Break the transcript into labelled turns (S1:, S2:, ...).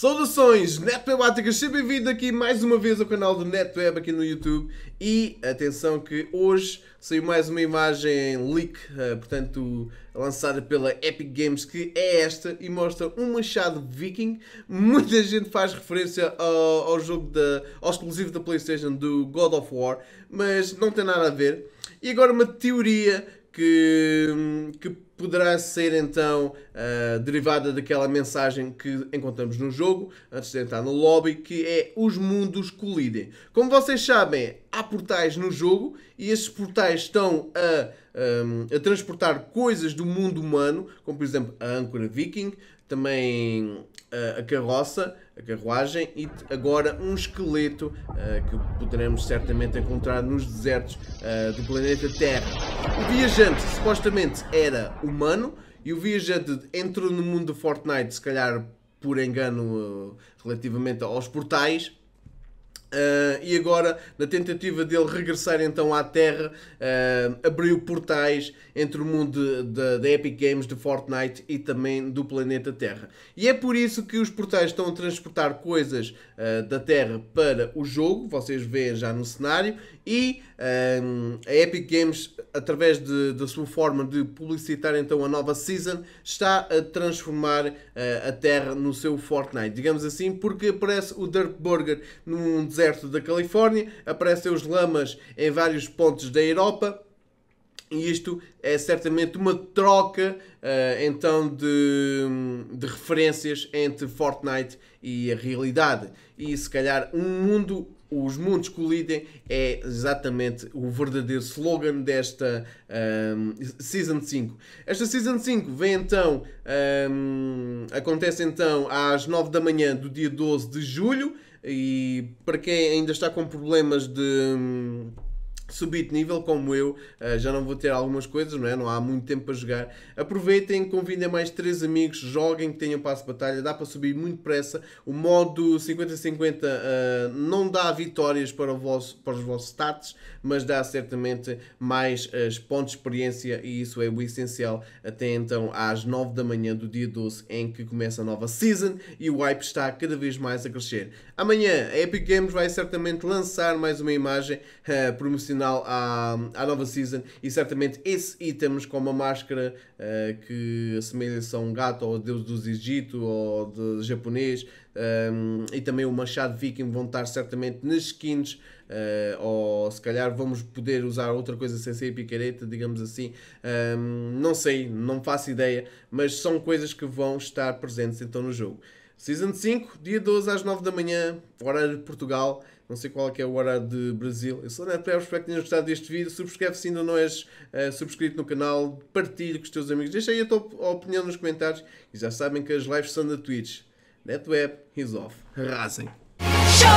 S1: Saudações netwebáticas, seja bem-vindo aqui mais uma vez ao canal do NetWeb aqui no YouTube e atenção que hoje saiu mais uma imagem leak, eh, portanto lançada pela Epic Games que é esta e mostra um machado viking. Muita gente faz referência ao, ao jogo da, ao exclusivo da Playstation do God of War, mas não tem nada a ver. E agora uma teoria que, que poderá ser então uh, derivada daquela mensagem que encontramos no jogo, antes de entrar no lobby, que é os mundos colidem. Como vocês sabem, há portais no jogo e esses portais estão a, hum, a transportar coisas do mundo humano, como por exemplo a âncora viking, também a, a carroça, a carruagem e agora um esqueleto eh, que poderemos certamente encontrar nos desertos eh, do planeta Terra. O viajante supostamente era humano e o viajante entrou no mundo de Fortnite, se calhar por engano eh, relativamente aos portais Uh, e agora, na tentativa dele regressar então à Terra, uh, abriu portais entre o mundo da Epic Games, de Fortnite e também do planeta Terra. E é por isso que os portais estão a transportar coisas uh, da Terra para o jogo, vocês veem já no cenário, e a Epic Games através de, da sua forma de publicitar então a nova season, está a transformar uh, a Terra no seu Fortnite, digamos assim, porque aparece o Dirt Burger num deserto da Califórnia, aparecem os lamas em vários pontos da Europa. E isto é certamente uma troca uh, então de, de, referências entre Fortnite e a realidade. E se calhar um mundo os mundos colidem é exatamente o verdadeiro slogan desta um, Season 5. Esta Season 5 vem então, um, acontece então às 9 da manhã do dia 12 de julho e para quem ainda está com problemas de... Um, subir de nível como eu, eh, já não vou ter algumas coisas, não é? Não há muito tempo para jogar. Aproveitem, convidem mais 3 amigos, joguem que tenham passo de batalha, dá para subir muito pressa. O modo 50-50 uh, eh, não dá vitórias para, vosso, para, os vossos stats, mas dá certamente mais eh, pontos de experiência e isso é o essencial. Até então, às 9 da manhã do dia 12, em que começa a nova season e o hype está cada vez mais a crescer. Amanhã, a Epic Games vai certamente lançar mais uma imagem uh, promocional adicional à, à nova season e certamente esse itens como a máscara uh, que assemelha-se a um gato ou deus dos Egito ou de japonês um, eh, e também o machado viking vão estar certamente nas skins uh, ou se calhar vamos poder usar outra coisa sem ser picareta, digamos assim um, não sei, não faço ideia mas são coisas que vão estar presentes então no jogo. Season 5, dia 12 às 9 da manhã, horário de Portugal. Não sei qual é, é o horário de Brasil. Eu sou o Neto Pereira, espero que tenhas gostado deste vídeo. Subscreve se ainda não és uh, subscrito no canal. Partilhe com os teus amigos. Deixa aí a tua opinião nos comentários. E já sabem que as lives são da Twitch. NetWeb is off. Arrasem! Show